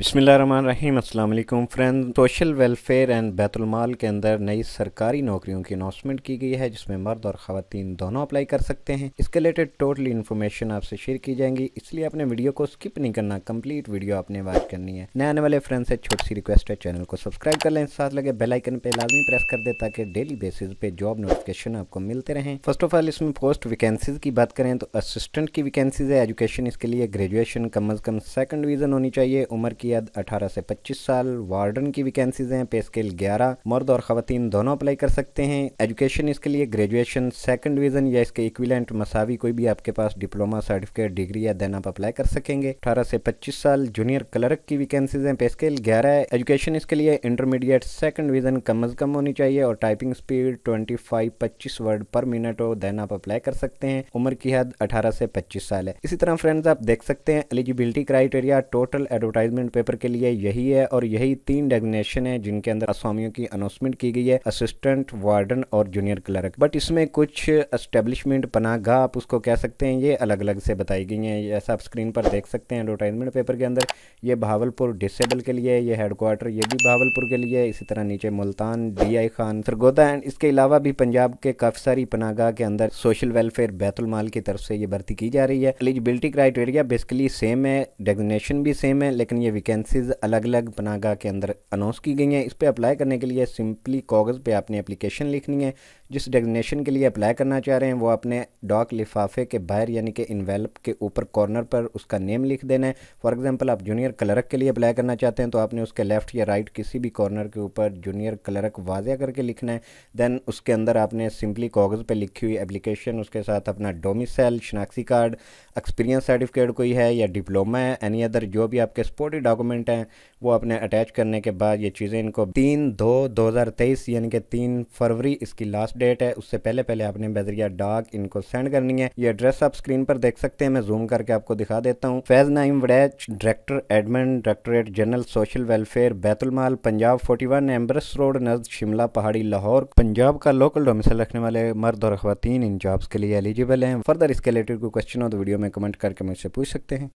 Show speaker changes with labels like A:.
A: बसमीम अल्लाम friend social welfare and Baitulmal के अंदर नई सरकारी नौकरियों की अनाउंसमेंट की गई है जिसमें मर्द और खातन दोनों अप्लाई कर सकते हैं इसके रिलेटेड टोटली इन्फॉर्मेशन आपसे शेयर की जाएंगी इसलिए आपने वीडियो को स्किप नहीं करना कंप्लीट वीडियो आपने वॉच करनी है नए आने वाले फ्रेंड से छोटी सी रिक्वेस्ट है चैनल को सब्सक्राइब कर लें साथ लगे बेलाइकन पर लाजमी प्रेस कर दे ताकि डेली बेसिस पे जॉब नोटिफिकेशन आपको मिलते रहें फर्स्ट ऑफ ऑल इसमें पोस्ट वैकेंसीज की बात करें तो असिस्टेंट की वैकेंसीज है एजुकेशन इसके लिए ग्रेजुएशन कम अज़ कम सेकेंड डिवीज़न होनी चाहिए उम्र की हद 18 से 25 साल वार्डन की वैकेंसीज हैं पे स्केल 11 मर्द और खातन दोनों अप्लाई कर सकते हैं एजुकेशन इसके लिए ग्रेजुएशन सेकंड डिवीजन या इसके इक्विलेंट मसावी कोई भी आपके पास डिप्लोमा सर्टिफिकेट डिग्री या देन आप अप्लाई कर सकेंगे अठारह से पच्चीस साल जूनियर क्लर्क की वैकेंसीज हैं पे स्केल ग्यारह है एजुकेशन इसके लिए इंटरमीडिएट सेकंड डिवीजन कम अज कम होनी चाहिए और टाइपिंग स्पीड ट्वेंटी फाइव पच्चीस वर्ड पर मिनट हो देन आप अप्लाई कर सकते हैं उम्र की हद अठारह से पच्चीस साल है इसी तरह फ्रेंड्स आप देख सकते हैं eligibility criteria total advertisement paper के लिए यही है और यही तीन डेग्नेशन है जिनके अंदर स्वामियों की अनाउंसमेंट की गई है असिस्टेंट वार्डन और जूनियर क्लर्क बट इसमें कुछ अस्टेब्लिशमेंट पनागा आप उसको कह सकते हैं ये अलग अलग से बताई गई हैं जैसा आप स्क्रीन पर देख सकते हैं एडवर्टाइजमेंट पेपर के अंदर ये भावलपुर डिसेबल के लिए ये हेडक्वार्टर ये भी भावलपुर के लिए इसी तरह नीचे मुल्तान डी खान सरगोदा एंड इसके अलावा भी पंजाब के काफ़ी सारी पनागा के अंदर सोशल वेलफेयर बैतुलमाल की तरफ से ये भर्ती की जा रही है एलिजिबिलिटी क्राइटेरिया बेसिकली सेम है डेग्नेशन भी सेम है लेकिन ये वैकेंसीज़ अलग अलग बनागा के अंदर अनाउंस की गई हैं इस पर अप्लाई करने के लिए सिंपली कागज़ पे आपने एप्लीकेशन लिखनी है जिस डेजिनेशन के लिए अप्लाई करना चाह रहे हैं वो अपने डॉक लिफाफे के बाहर यानी कि इन्वेल्प के ऊपर कॉर्नर पर उसका नेम लिख देना है फॉर एग्ज़ाम्पल आप जूनियर क्लर्क के लिए अप्लाई करना चाहते हैं तो आपने उसके लेफ़्ट या राइट किसी भी कॉर्नर के ऊपर जूनियर क्लर्क वाजिया करके लिखना है दैन उसके अंदर आपने सिंपली कागज़ पर लिखी हुई एप्लीकेशन उसके साथ अपना डोमिसल शनाख्ती कार्ड एक्सपीरियंस सर्टिफिकेट कोई है या डिप्लोमा है एनी अदर जो भी आपके सपोर्टेड डॉक्यूमेंट हैं वो अपने अटैच करने के बाद ये चीज़ें इनको तीन दो दो हज़ार तेईस यानी कि तीन फरवरी इसकी लास्ट डेट है उससे पहले पहले आपने बेजरिया डाक इनको सेंड करनी है ये एड्रेस आप स्क्रीन पर देख सकते हैं मैं जूम करके आपको दिखा देता हूँ Faiz Naeem Waraich director admin directorate general social welfare Baitulmal Punjab forty one empress road नजद शिमला पहाड़ी लाहौर पंजाब का लोकल डोमिसल रखने वाले मर्द और खातन इन जॉब्स के लिए एलिजिबल हैं फर्दर इसके रिलेटेड कोई क्वेश्चन हो तो वीडियो में कमेंट करके मुझसे पूछ सकते हैं